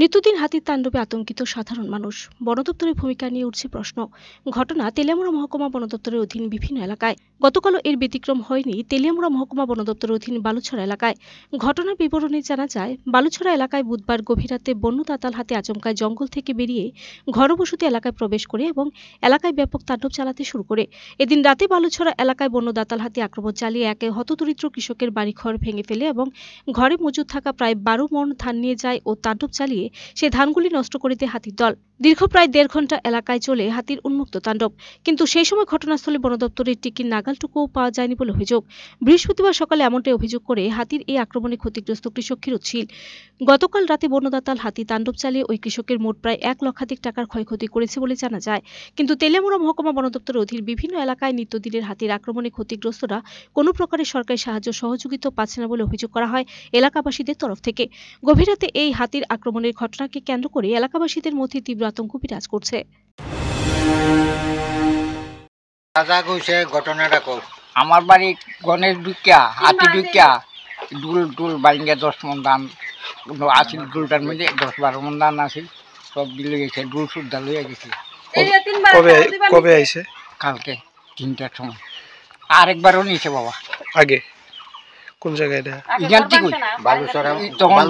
নিত্যদিন হাতির তাণ্ডবে আতঙ্কিত সাধারণ মানুষ বনদপ্তরের ভূমিকা নিয়ে উঠছে প্রশ্ন ঘটনা তেলিয়ামুড়া মহকুমা বনদপ্তরের অধীন বিভিন্ন এলাকায় গতকাল এর ব্যতিক্রম হয়নি তেলিয়ামুড়া মহকুমা বনদপ্তরের অধীন বালুছড়া এলাকায় ঘটনার বিবরণে জানা যায় বালুছড়া এলাকায় বুধবার গভীর রাতে বন্য তাতাল হাতে আচমকায় জঙ্গল থেকে বেরিয়ে বসতি এলাকায় প্রবেশ করে এবং এলাকায় ব্যাপক তাণ্ডব চালাতে শুরু করে এদিন রাতে বালুছড়া এলাকায় বন্য দাতাল হাতে আক্রমণ চালিয়ে একে হতদরিদ্র কৃষকের বাড়িঘর ভেঙে ফেলে এবং ঘরে মজুদ থাকা প্রায় বারো মন ধান নিয়ে যায় ও তাণ্ডব চালিয়ে জ্বালিয়ে সে ধানগুলি নষ্ট করিতে হাতির দল দীর্ঘ প্রায় দেড় ঘন্টা এলাকায় চলে হাতির উন্মুক্ত তাণ্ডব কিন্তু সেই সময় ঘটনাস্থলে বনদপ্তরের টিকির নাগালটুকুও পাওয়া যায়নি বলে অভিযোগ বৃহস্পতিবার সকালে এমনটাই অভিযোগ করে হাতির এই আক্রমণে ক্ষতিগ্রস্ত কৃষক ক্ষীরোচ্ছিল গতকাল রাতে বনদাতাল হাতি তাণ্ডব চালিয়ে ওই কৃষকের মোট প্রায় এক লক্ষাধিক টাকার ক্ষয়ক্ষতি করেছে বলে জানা যায় কিন্তু তেলেমুরা মহকুমা বনদপ্তরের অধীন বিভিন্ন এলাকায় নিত্যদিনের হাতির আক্রমণে ক্ষতিগ্রস্তরা কোনো প্রকারের সরকারি সাহায্য সহযোগিতা পাচ্ছে না বলে অভিযোগ করা হয় এলাকাবাসীদের তরফ থেকে গভীর রাতে এই হাতির আক্রমণের ঘটনাকে কেন্দ্র করে এলাকাবাসীদের মধ্যে তীব্র আতঙ্ক বিরাজ করছে দাদা কইছে ঘটনাটা কো আমার বাড়ি গণেশ দুকিয়া হাতি দুকিয়া ডুল ডুল বাইঙ্গে দশ মন দান আসিল ডুলটার মধ্যে দশ বারো মন দান আসিল সব দিলে গেছে ডুল সুদ্ধা লইয়া গেছে কবে কবে আইছে কালকে তিনটার সময় আরেকবারও নিয়েছে বাবা আগে কোন জায়গায় এটা ইজান্তি কই বালুচরা তখন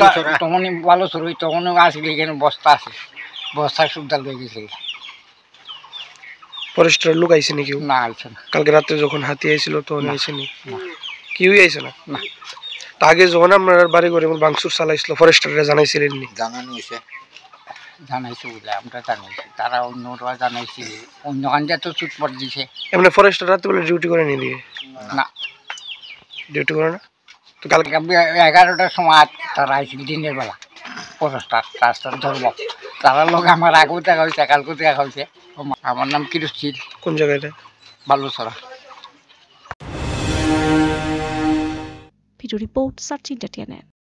তখন বালুচরা তখন আসলে এখানে বস্তা আছে বস্তায় সুদাল হয়ে গেছিল লোক আইছে নাকি না আইছে না কালকে যখন হাতি নি না না আগে যখন বাড়ি বাংসুর চালাইছিল ফরেস্টাররা জানাইছিলেন নি জানানো হয়েছে জানাইছে অন্য দিছে ডিউটি না ডিউটি না এগারোটার সময় তারা আইসিল দিনের বেলা ফরেস্টার তারা লোক আমার আগু দেখা হয়েছে কালকেও দেখা হয়েছে আমার নাম কিরুশির কোন জায়গাটা বালুসরা ভিডিও রিপোর্ট সার্চ ইন্ডিয়া